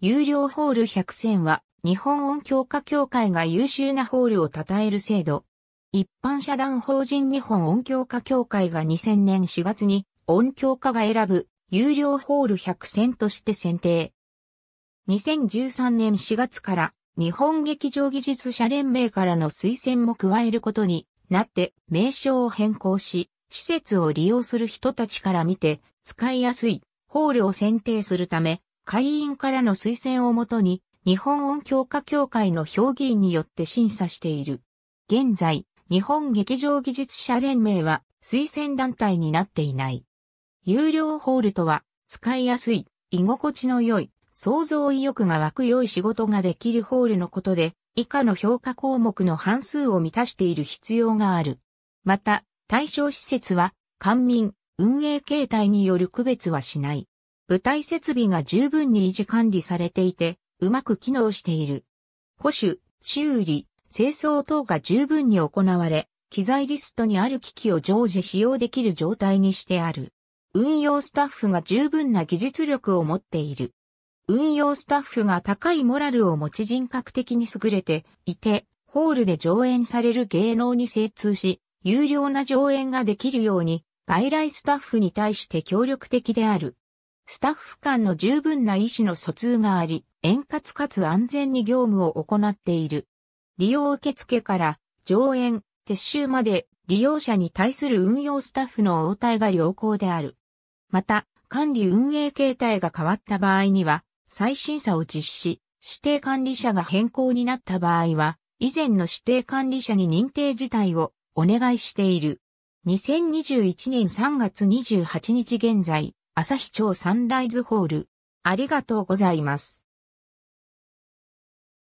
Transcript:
有料ホール100選は、日本音響家協会が優秀なホールを称える制度。一般社団法人日本音響家協会が2000年4月に音響家が選ぶ有料ホール100選として選定。2013年4月から日本劇場技術者連盟からの推薦も加えることになって名称を変更し、施設を利用する人たちから見て使いやすいホールを選定するため会員からの推薦をもとに、日本音響家協会の評議員によって審査している。現在、日本劇場技術者連盟は推薦団体になっていない。有料ホールとは、使いやすい、居心地の良い、想像意欲が湧く良い仕事ができるホールのことで、以下の評価項目の半数を満たしている必要がある。また、対象施設は、官民、運営形態による区別はしない。舞台設備が十分に維持管理されていて、うまく機能している。保守、修理、清掃等が十分に行われ、機材リストにある機器を常時使用できる状態にしてある。運用スタッフが十分な技術力を持っている。運用スタッフが高いモラルを持ち人格的に優れていて、ホールで上演される芸能に精通し、有料な上演ができるように、外来スタッフに対して協力的である。スタッフ間の十分な意思の疎通があり、円滑かつ安全に業務を行っている。利用受付から上演、撤収まで利用者に対する運用スタッフの応対が良好である。また、管理運営形態が変わった場合には、再審査を実施、指定管理者が変更になった場合は、以前の指定管理者に認定自体をお願いしている。2021年3月28日現在、朝日町サンライズホール。ありがとうございます。